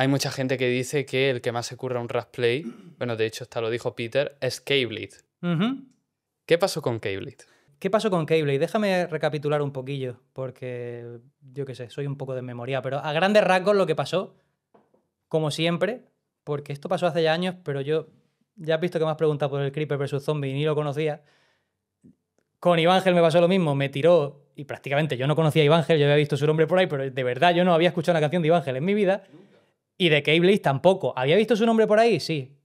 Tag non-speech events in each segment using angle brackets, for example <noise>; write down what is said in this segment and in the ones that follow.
Hay mucha gente que dice que el que más se curra un Raspberry, bueno, de hecho, hasta lo dijo Peter, es k ¿Qué pasó con Cablet? ¿Qué pasó con Cablet? Déjame recapitular un poquillo, porque yo qué sé, soy un poco de memoria, pero a grandes rasgos lo que pasó, como siempre, porque esto pasó hace ya años, pero yo ya he visto que me has preguntado por el Creeper versus Zombie y ni lo conocía. Con Ivángel me pasó lo mismo, me tiró y prácticamente yo no conocía a Ivángel, yo había visto su nombre por ahí, pero de verdad yo no había escuchado una canción de Ivángel en mi vida. Y de Keyblade tampoco. ¿Había visto su nombre por ahí? Sí.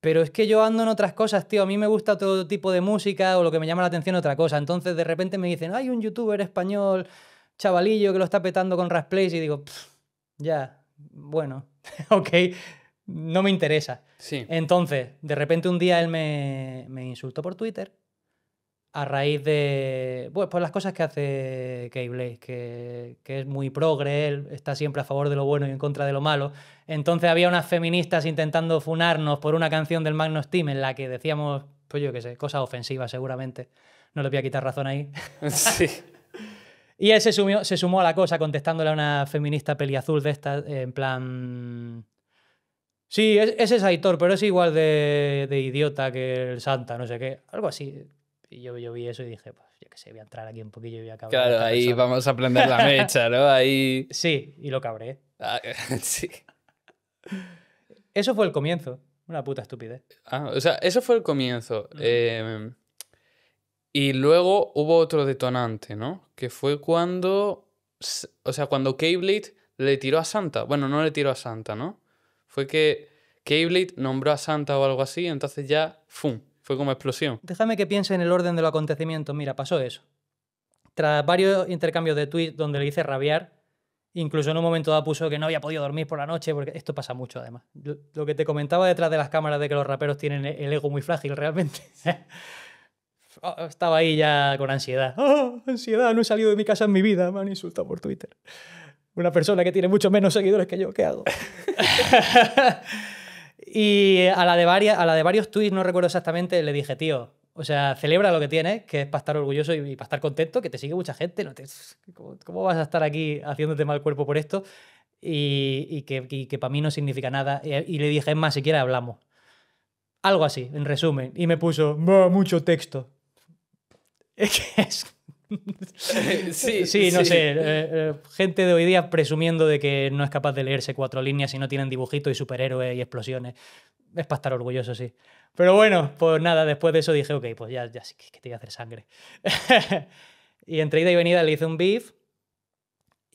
Pero es que yo ando en otras cosas, tío. A mí me gusta todo tipo de música o lo que me llama la atención otra cosa. Entonces de repente me dicen, hay un youtuber español, chavalillo, que lo está petando con Rasplays. Y digo, ya, bueno, <laughs> ok, no me interesa. Sí. Entonces, de repente un día él me insultó por Twitter a raíz de pues, las cosas que hace Kay Blake, que, es muy progre, él está siempre a favor de lo bueno y en contra de lo malo. Entonces había unas feministas intentando funarnos por una canción del Magnus Team en la que decíamos, pues yo qué sé, cosas ofensivas seguramente. No le voy a quitar razón ahí. <laughs> Sí. <laughs> y él se, se sumó a la cosa contestándole a una feminista peliazul de esta, en plan... Sí, ese es Aitor, pero es igual de, de idiota que el Santa, no sé qué. Algo así. Y yo, vi eso y dije, pues yo qué sé, voy a entrar aquí un poquillo y voy a acabar. Claro, ahí vamos a prender la <laughs> mecha, ¿no? Ahí. Sí, y lo cabré. Ah, <laughs> sí. Eso fue el comienzo. Una puta estupidez. Ah, o sea, eso fue el comienzo. Em, y luego hubo otro detonante, ¿no? Que fue cuando. O sea, cuando Keyblade le tiró a Santa. Bueno, no le tiró a Santa, ¿no? Fue que Keyblade nombró a Santa o algo así, entonces ya. ¡Fum! Fue como explosión. Déjame que piense en el orden de los acontecimientos. Mira, pasó eso. Tras varios intercambios de tweets donde le hice rabiar, incluso en un momento dado puso que no había podido dormir por la noche, porque esto pasa mucho además. Lo que te comentaba detrás de las cámaras de que los raperos tienen e-, el ego muy frágil realmente. <laughs> Oh, estaba ahí ya con ansiedad. ¡Oh, ansiedad! No he salido de mi casa en mi vida. Me han insultado por Twitter. Una persona que tiene mucho menos seguidores que yo, ¿qué hago? <laughs> Y a la, de varias, a la de varios tweets, no recuerdo exactamente, le dije, tío, o sea, celebra lo que tienes, que es para estar orgulloso y, para estar contento, que te sigue mucha gente. ¿cómo, vas a estar aquí haciéndote mal cuerpo por esto? Y, que, para mí no significa nada. Y, le dije, es más, siquiera hablamos. Algo así, en resumen. Y me puso, mucho texto. <laughs> Es que es <laughs> sí, sí, no sé. Eh, eh, gente de hoy día presumiendo de que no es capaz de leerse cuatro líneas y no tienen dibujitos y superhéroes y explosiones. Es para estar orgulloso, sí. Pero bueno, pues nada, después de eso dije, ok, pues ya, ya sí que te voy a hacer sangre. <laughs> y entre ida y venida le hice un beef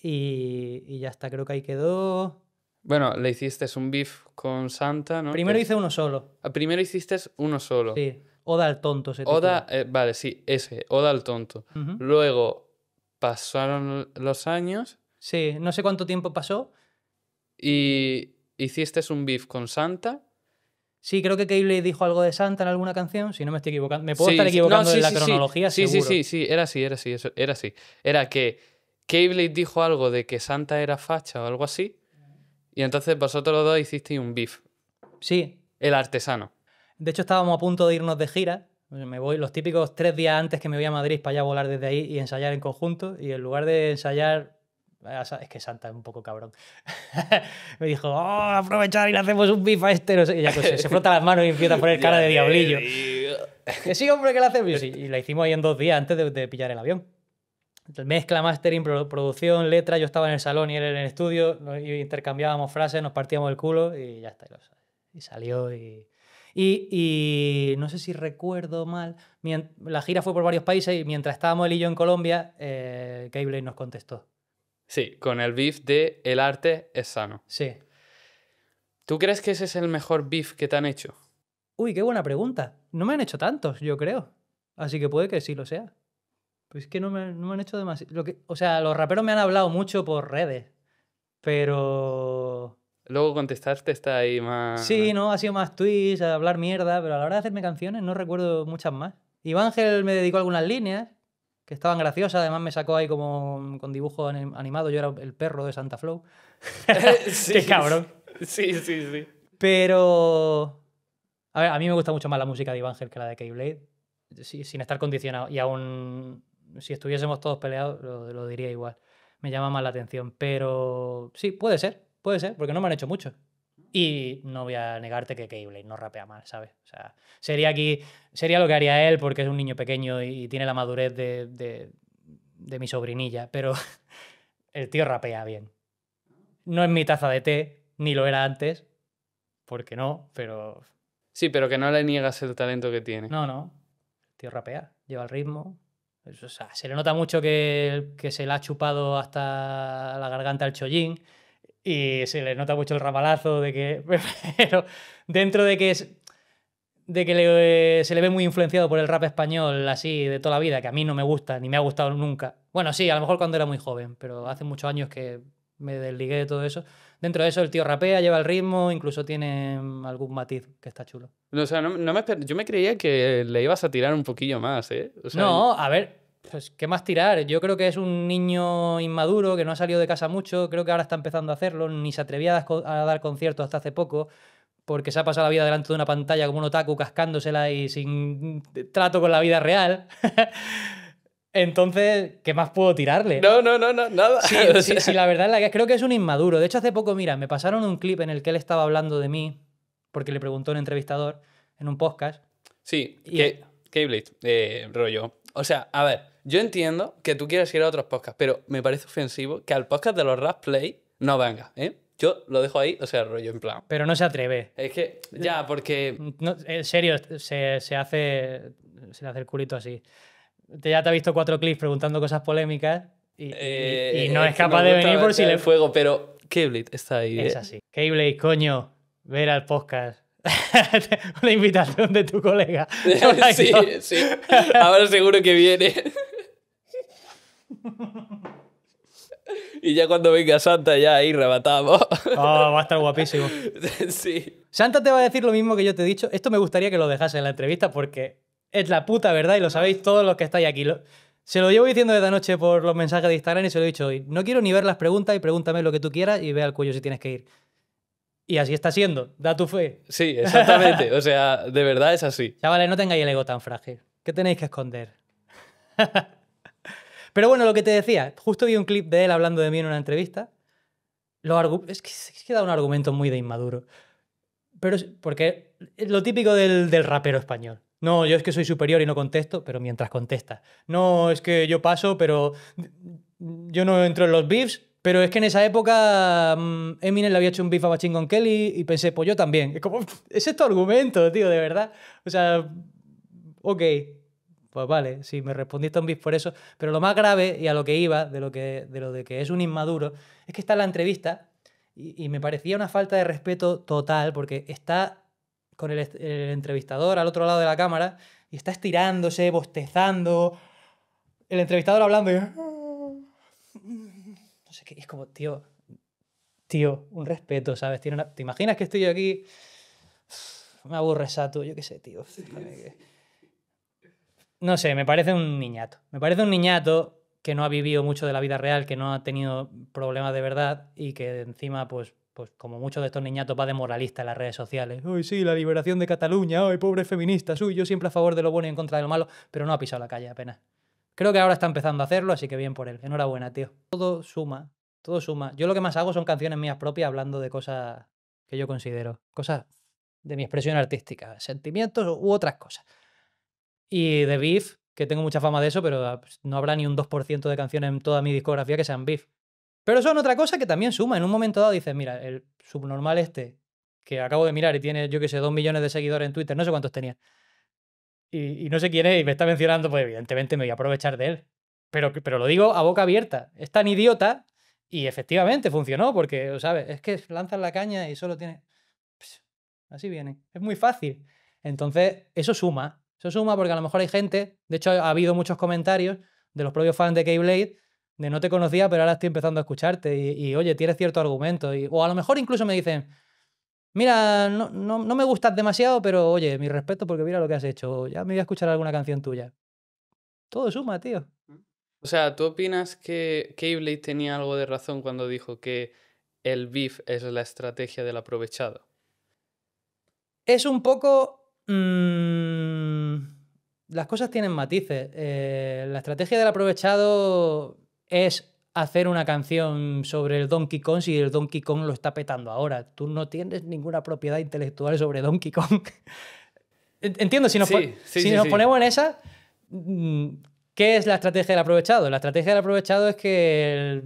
y, ya está, creo que ahí quedó. Bueno, le hiciste un beef con Santa, ¿no? Primero hice uno solo. Ah, primero hiciste uno solo. Sí. Oda al tonto se Oda, eh, vale, sí, ese, Oda al tonto. Luego pasaron los años. Sí, no sé cuánto tiempo pasó. Y hiciste un beef con Santa. Sí, creo que Cable dijo algo de Santa en alguna canción, si no me estoy equivocando. Me puedo estar equivocando la cronología, sí, seguro. Sí, sí, sí, era así, era así, era así. Era que Cable dijo algo de que Santa era facha o algo así, y entonces vosotros dos hicisteis un beef. Sí. El artesano. De hecho, estábamos a punto de irnos de gira. Me voy los típicos tres días antes que me voy a Madrid para ya volar desde ahí y ensayar en conjunto. Y en lugar de ensayar es que Santa es un poco cabrón. <laughs> me dijo, oh, aprovechar y le hacemos un bifa a este. Y ya pues, se frota las manos y empieza a poner <laughs> cara de diablillo. que sí, hombre, que le hacemos. y la hicimos ahí en dos días antes de, pillar el avión. Mezcla, mastering, producción, letra. Yo estaba en el salón y él en el estudio. intercambiábamos frases, nos partíamos el culo y ya está. Y salió y y, no sé si recuerdo mal, la gira fue por varios países y mientras estábamos él y yo en Colombia, eh, nos contestó. Sí, con el beef de El arte es sano. Sí. ¿Tú crees que ese es el mejor beef que te han hecho? Uy, qué buena pregunta. No me han hecho tantos, yo creo. Así que puede que sí lo sea. Pues es que no me, han hecho demasiado. o sea, los raperos me han hablado mucho por redes. Pero. Luego contestaste, está ahí más. Sí, no, ha sido más tweets, hablar mierda, pero a la hora de hacerme canciones no recuerdo muchas más. Ivángel me dedicó algunas líneas que estaban graciosas, además me sacó ahí como con dibujo animado, yo era el perro de Santa Flow. <laughs> <laughs> Qué cabrón. Sí, sí, sí. Pero. A mí me gusta mucho más la música de Ivángel que la de Keyblade, sin estar condicionado. Y aún si estuviésemos todos peleados, lo diría igual. Me llama más la atención, pero sí, puede ser Puede ser, porque no me han hecho mucho. Y no voy a negarte que Keyblade no rapea mal, ¿sabes? O sea, sería aquí, sería lo que haría él porque es un niño pequeño y tiene la madurez de, de, mi sobrinilla, pero <laughs> el tío rapea bien. No es mi taza de té, ni lo era antes, porque no, pero... Sí, pero que no le niegas el talento que tiene. No, no. El tío rapea, lleva el ritmo. O sea, se le nota mucho que, que se le ha chupado hasta la garganta al chollín y se le nota mucho el ramalazo de que. <laughs> Pero dentro de que es. De que eh, se le ve muy influenciado por el rap español así de toda la vida, que a mí no me gusta, ni me ha gustado nunca. Bueno, sí, a lo mejor cuando era muy joven, pero hace muchos años que me desligué de todo eso. Dentro de eso, el tío rapea, lleva el ritmo, incluso tiene mm, algún matiz que está chulo. o no, me yo me creía que le ibas a tirar un poquillo más, ¿eh? no, a ver, pues, ¿qué más tirar? Yo creo que es un niño inmaduro, que no ha salido de casa mucho, creo que ahora está empezando a hacerlo, ni se atrevía a dar conciertos hasta hace poco, porque se ha pasado la vida delante de una pantalla como un otaku cascándosela y sin trato con la vida real. <laughs> Entonces, ¿qué más puedo tirarle? No, no, no, nada. <laughs> Sí, la verdad es que creo que es un inmaduro. De hecho, hace poco, mira, me pasaron un clip en el que él estaba hablando de mí, porque le preguntó un entrevistador en un podcast. Sí, y... Keyblade, eh, rollo. O sea, a ver, yo entiendo que tú quieres ir a otros podcasts, pero me parece ofensivo que al podcast de los Rap Play no venga, ¿eh? Yo lo dejo ahí, o sea, rollo en plan. Pero no se atreve. Es que, ya, porque. en serio, se, hace, se le hace el culito así. ya te ha visto cuatro clips preguntando cosas polémicas y, y, eh, no es capaz de venir por si le. fuego, pero Keyblade está ahí. Es ¿eh? así. Keyblade, coño, ver al podcast. <laughs> una invitación de tu colega. <laughs> sí, sí. <laughs> Ahora seguro que viene. Y ya cuando venga Santa, ya ahí rematamos. Ah, va a estar guapísimo. Sí. Santa te va a decir lo mismo que yo te he dicho. Esto me gustaría que lo dejase en la entrevista porque es la puta verdad y lo sabéis todos los que estáis aquí. Se lo llevo diciendo desde anoche por los mensajes de Instagram y se lo he dicho hoy. No quiero ni ver las preguntas y pregúntame lo que tú quieras y ve al cuello si tienes que ir. Y así está siendo, da tu fe. Sí, exactamente. o sea, de verdad es así. <laughs> Chavales, no tengáis el ego tan frágil. ¿Qué tenéis que esconder? <laughs> Pero bueno, lo que te decía, justo vi un clip de él hablando de mí en una entrevista. Lo es, que, es que da un argumento muy de inmaduro. Pero porque es lo típico del, del rapero español. No, yo es que soy superior y no contesto, pero mientras contesta. No, es que yo paso, pero yo no entro en los beefs, pero es que en esa época mm, Eminem le había hecho un beef a Machine Gun Kelly y pensé, pues yo también. Es como, es esto argumento, tío, de verdad. O sea, ok, pues vale, sí, me respondiste un beef por eso. Pero lo más grave y a lo que iba, de lo, que, de lo de que es un inmaduro, es que está en la entrevista y, me parecía una falta de respeto total porque está con el, el, entrevistador al otro lado de la cámara y está estirándose, bostezando. El entrevistador hablando y... Ah" no sé es como, tío, tío, un respeto, ¿sabes? ¿Te imaginas que estoy yo aquí? Me aburre tú, yo qué sé, tío. No sé, me parece un niñato. Me parece un niñato que no ha vivido mucho de la vida real, que no ha tenido problemas de verdad y que encima, pues, pues como muchos de estos niñatos va de moralista en las redes sociales. ¡Uy, sí, la liberación de Cataluña, hoy pobre feminista uy, yo siempre a favor de lo bueno y en contra de lo malo, pero no ha pisado la calle apenas. Creo que ahora está empezando a hacerlo, así que bien por él. Enhorabuena, tío. Todo suma, todo suma. Yo lo que más hago son canciones mías propias hablando de cosas que yo considero, cosas de mi expresión artística, sentimientos u otras cosas. Y de Beef, que tengo mucha fama de eso, pero ah, pues, no habrá ni un 2% de canciones en toda mi discografía que sean Beef. Pero son otra cosa que también suma. En un momento dado dices, mira, el subnormal este, que acabo de mirar y tiene, yo qué sé, 2 millones de seguidores en Twitter, no sé cuántos tenía, y, no sé quién es y me está mencionando, pues evidentemente me voy a aprovechar de él. Pero, pero lo digo a boca abierta. Es tan idiota y efectivamente funcionó porque, ¿sabes? Es que lanzan la caña y solo tiene... así viene. Es muy fácil. Entonces, eso suma. Eso suma porque a lo mejor hay gente, de hecho ha habido muchos comentarios de los propios fans de Keyblade de no te conocía, pero ahora estoy empezando a escucharte y, oye, tienes cierto argumento. Y, o a lo mejor incluso me dicen, mira, no, no, me gustas demasiado, pero oye, mi respeto porque mira lo que has hecho, ya me voy a escuchar alguna canción tuya. Todo suma, tío. O sea, ¿tú opinas que Cabley tenía algo de razón cuando dijo que el beef es la estrategia del aprovechado? Es un poco... Mm, las cosas tienen matices. Eh, la estrategia del aprovechado es hacer una canción sobre el Donkey Kong si el Donkey Kong lo está petando ahora? Tú no tienes ninguna propiedad intelectual sobre Donkey Kong. <laughs> Entiendo, si nos, ponemos en esa, mm, ¿qué es la estrategia del aprovechado? La estrategia del aprovechado es que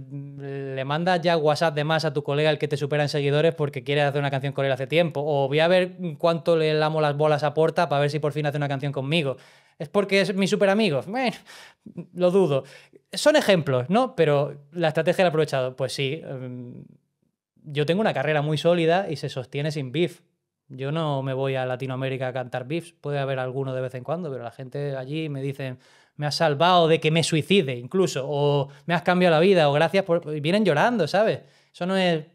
le mandas ya WhatsApp de más a tu colega el que te supera en seguidores porque quiere hacer una canción con él hace tiempo. O voy a ver cuánto le lamo las bolas a Porta para ver si por fin hace una canción conmigo. ¿Es porque es mi super amigo? Eh, lo dudo. Son ejemplos, ¿no? Pero la estrategia la he aprovechado. Pues sí, em, yo tengo una carrera muy sólida y se sostiene sin beef. Yo no me voy a Latinoamérica a cantar beefs, puede haber alguno de vez en cuando, pero la gente allí me dice, me has salvado de que me suicide incluso, o me has cambiado la vida, o gracias por... Y vienen llorando, ¿sabes? Eso no es...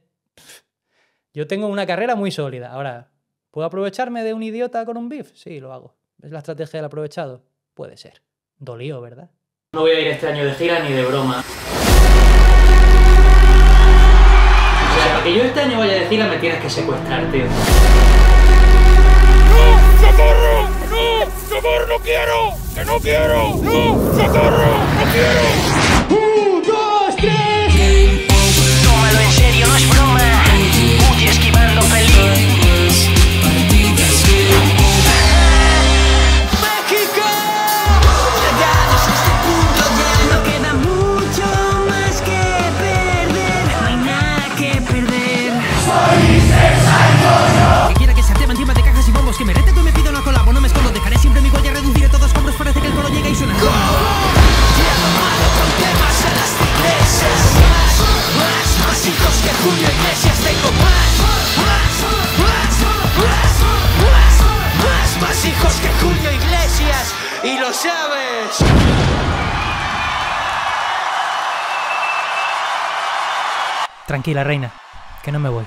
Yo tengo una carrera muy sólida. Ahora, ¿puedo aprovecharme de un idiota con un beef? Sí, lo hago. ¿Es la estrategia del aprovechado? Puede ser. Dolío, ¿verdad? No voy a ir este año de gira ni de broma. O sea, para que yo este año vaya de gira me tienes que secuestrar, tío. ¡No! ¡Socorro! ¡No! ¡Socorro! ¡No quiero! ¡Que no quiero! ¡No! ¡Socorro! ¡No quiero! ¡Un, dos, tres! Tómalo en serio, no es broma. Tranquila, reina, que no me voy.